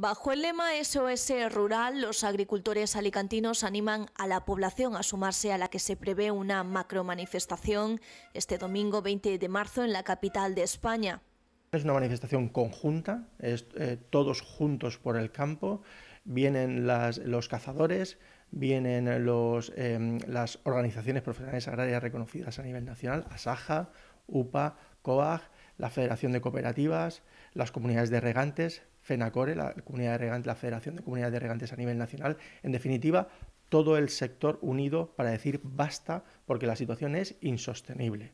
Bajo el lema SOS Rural, los agricultores alicantinos animan a la población a sumarse a la que se prevé una macromanifestación este domingo 20 de marzo en la capital de España. Es una manifestación conjunta, eh, todos juntos por el campo, vienen los cazadores, vienen em, las organizaciones profesionales agrarias reconocidas a nivel nacional, ASAJA, UPA, COAG, la Federación de Cooperativas, las comunidades de regantes, FENACORE, la, comunidad la Federación de Comunidades de Regantes a nivel nacional. En definitiva, todo el sector unido para decir basta porque la situación es insostenible.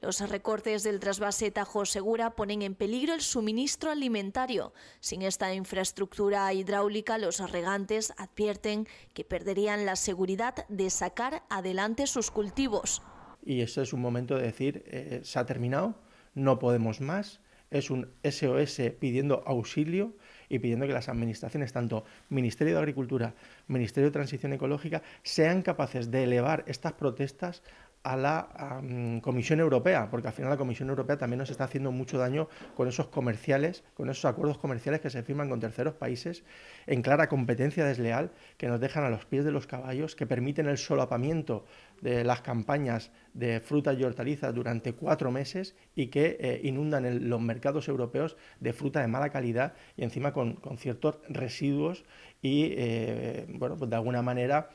Los recortes del trasvase Tajo Segura ponen en peligro el suministro alimentario. Sin esta infraestructura hidráulica, los regantes advierten que perderían la seguridad de sacar adelante sus cultivos. Y este es un momento de decir, eh, eh, se ha terminado, no podemos más, es un SOS pidiendo auxilio y pidiendo que las administraciones, tanto Ministerio de Agricultura, Ministerio de Transición Ecológica, sean capaces de elevar estas protestas a la Comisión Europea, porque al final la Comisión Europea también nos está haciendo mucho daño con esos comerciales, con esos acuerdos comerciales que se firman con terceros países en clara competencia desleal, que nos dejan a los pies de los caballos, que permiten el solapamiento de las campañas de frutas y hortalizas durante cuatro meses y que eh, inundan los mercados europeos de fruta de mala calidad y encima con, ciertos residuos y, eh, bueno, pues de alguna manera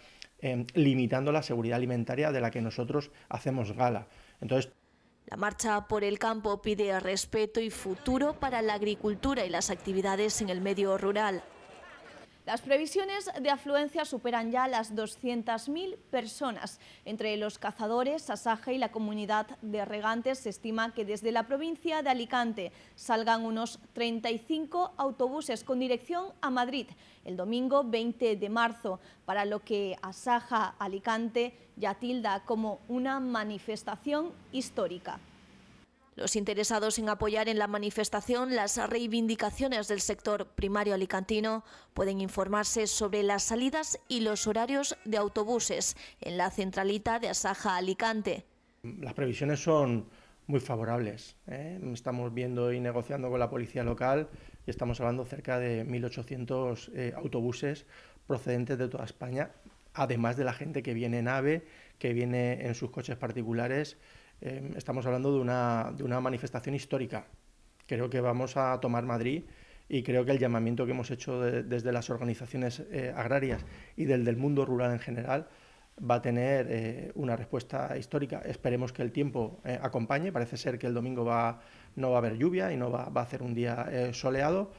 Em, limitando la seguridad alimentaria de la que nosotros hacemos gala. Entonces, la marcha por el campo pide respeto y futuro para la agricultura y las actividades en el medio rural. Las previsiones de afluencia superan ya las 200.000 personas. Entre los cazadores, Asaja y la comunidad de regantes se estima que desde la provincia de Alicante salgan unos 35 autobuses con dirección a Madrid el domingo 20 de marzo, para lo que Asaja Alicante ya tilda como una manifestación histórica. Los interesados en apoyar en la manifestación las reivindicaciones del sector primario alicantino pueden informarse sobre las salidas y los horarios de autobuses en la centralita de Asaja Alicante. Las previsiones son muy favorables. ¿eh? Estamos viendo y negociando con la policía local y estamos hablando cerca de 1.800 eh, autobuses procedentes de toda España, además de la gente que viene en AVE, que viene en sus coches particulares Em, estamos hablando de una, manifestación histórica. Creo que vamos a tomar Madrid y creo que el llamamiento que hemos hecho desde las organizaciones eh, agrarias y del, mundo rural en general va a tener eh, una respuesta histórica. Esperemos que el tiempo eh, acompañe. Parece ser que el domingo va, no va a haber lluvia y no va, a hacer un día soleado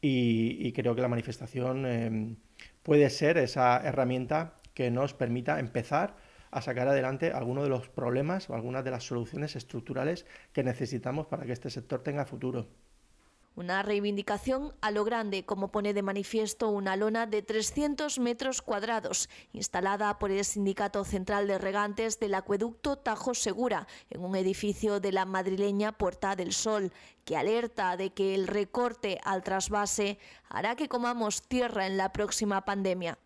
y, creo que la manifestación em, puede ser esa herramienta que nos permita empezar a sacar adelante algunos de los problemas o algunas de las soluciones estructurales que necesitamos para que este sector tenga futuro. Una reivindicación a lo grande, como pone de manifiesto una lona de 300 metros cuadrados, instalada por el Sindicato Central de Regantes del Acueducto Tajo Segura, en un edificio de la madrileña Puerta del Sol, que alerta de que el recorte al trasvase hará que comamos tierra en la próxima pandemia.